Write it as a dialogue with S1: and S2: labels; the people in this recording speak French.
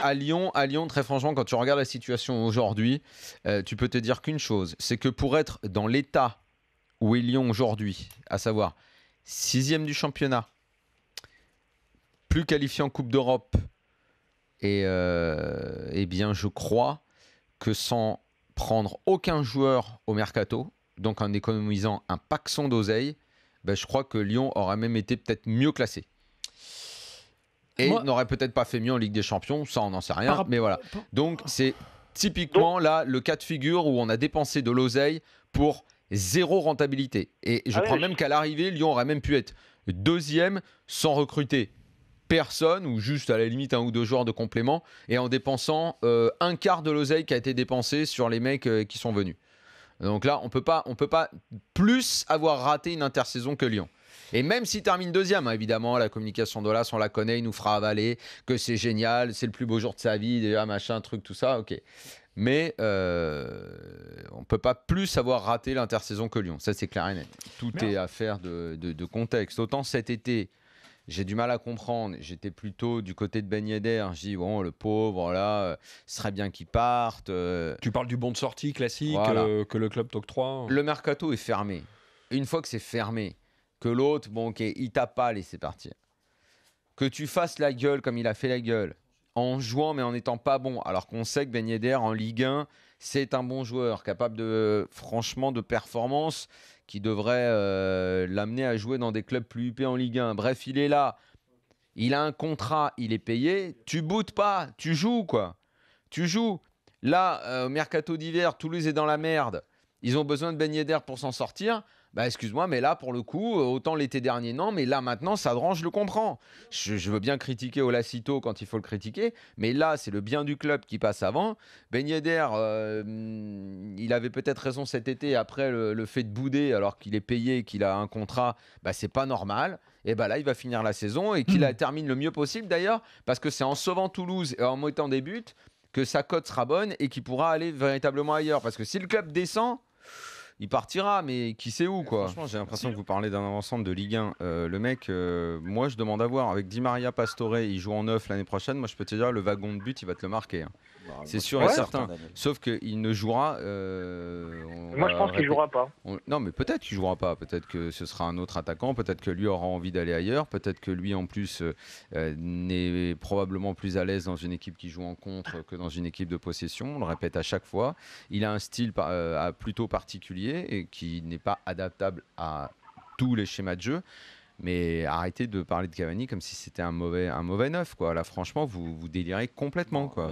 S1: à Lyon, à Lyon, très franchement, quand tu regardes la situation aujourd'hui, euh, tu peux te dire qu'une chose, c'est que pour être dans l'état où est Lyon aujourd'hui, à savoir sixième du championnat, plus qualifié en Coupe d'Europe, et euh, eh bien je crois que sans prendre aucun joueur au mercato, donc en économisant un paxon d'oseille, ben, je crois que Lyon aurait même été peut-être mieux classé. Et n'aurait peut-être pas fait mieux en Ligue des Champions, ça on n'en sait rien, mais voilà. Donc oh. c'est typiquement là le cas de figure où on a dépensé de l'oseille pour zéro rentabilité. Et je ah crois même qu'à l'arrivée, Lyon aurait même pu être deuxième sans recruter personne ou juste à la limite un ou deux joueurs de complément et en dépensant euh, un quart de l'oseille qui a été dépensé sur les mecs euh, qui sont venus. Donc là, on peut pas, on peut pas plus avoir raté une intersaison que Lyon. Et même s'il termine deuxième, hein, évidemment, la communication de on la connaît, il nous fera avaler que c'est génial, c'est le plus beau jour de sa vie, déjà, machin, truc, tout ça, ok. Mais euh, on ne peut pas plus avoir raté l'intersaison que Lyon, ça c'est clair et net. Tout est affaire de, de, contexte. Autant cet été, j'ai du mal à comprendre. J'étais plutôt du côté de Ben Yedder. Je dis, bon, le pauvre, là, ce serait bien qu'il parte. Euh. Tu parles du bon de sortie classique euh, que le club 3 Le mercato est fermé. Une fois que c'est fermé, que l'autre, bon, ok, il t'a pas, laissé partir. Que tu fasses la gueule comme il a fait la gueule, en jouant mais en n'étant pas bon, alors qu'on sait que Ben Yedder en Ligue 1, c'est un bon joueur, capable de, franchement, de performance qui devrait euh, l'amener à jouer dans des clubs plus huppés en Ligue 1. Bref, il est là. Il a un contrat, il est payé. Tu boutes pas, tu joues, quoi. Tu joues. Là, euh, au mercato d'hiver, Toulouse est dans la merde. Ils ont besoin de Ben Yedder pour s'en sortir bah excuse-moi, mais là pour le coup, euh, autant l'été dernier non, mais là maintenant, ça drange je le comprends. Je, veux bien critiquer Olacito quand il faut le critiquer, mais là c'est le bien du club qui passe avant. Ben euh, il avait peut-être raison cet été après le, fait de bouder alors qu'il est payé, qu'il a un contrat, bah c'est pas normal. Et bah là, il va finir la saison et qu'il hmm. la termine le mieux possible d'ailleurs, parce que c'est en sauvant Toulouse et en mettant des buts que sa cote sera bonne et qu'il pourra aller véritablement ailleurs. Parce que si le club descend il partira, mais qui sait où euh, quoi. Franchement, j'ai l'impression que vous parlez d'un ensemble de Ligue 1. Euh, le mec, euh, moi je demande à voir. Avec Di Maria Pastore, il joue en neuf l'année prochaine. Moi je peux te dire, le wagon de but, il va te le marquer. Hein. Bah, c'est sûr et certain. Sauf qu'il ne jouera moi, je pense qu'il jouera pas. Non, mais peut-être qu'il jouera pas. Peut-être que ce sera un autre attaquant. Peut-être que lui aura envie d'aller ailleurs. Peut-être que lui, en plus, euh, euh, n'est probablement plus à l'aise dans une équipe qui joue en contre que dans une équipe de possession. On le répète à chaque fois. Il a un style euh, plutôt particulier et qui n'est pas adaptable à tous les schémas de jeu. Mais arrêtez de parler de Cavani comme si c'était un mauvais, un mauvais neuf. Quoi. Là, franchement, vous, vous délirez complètement. Quoi.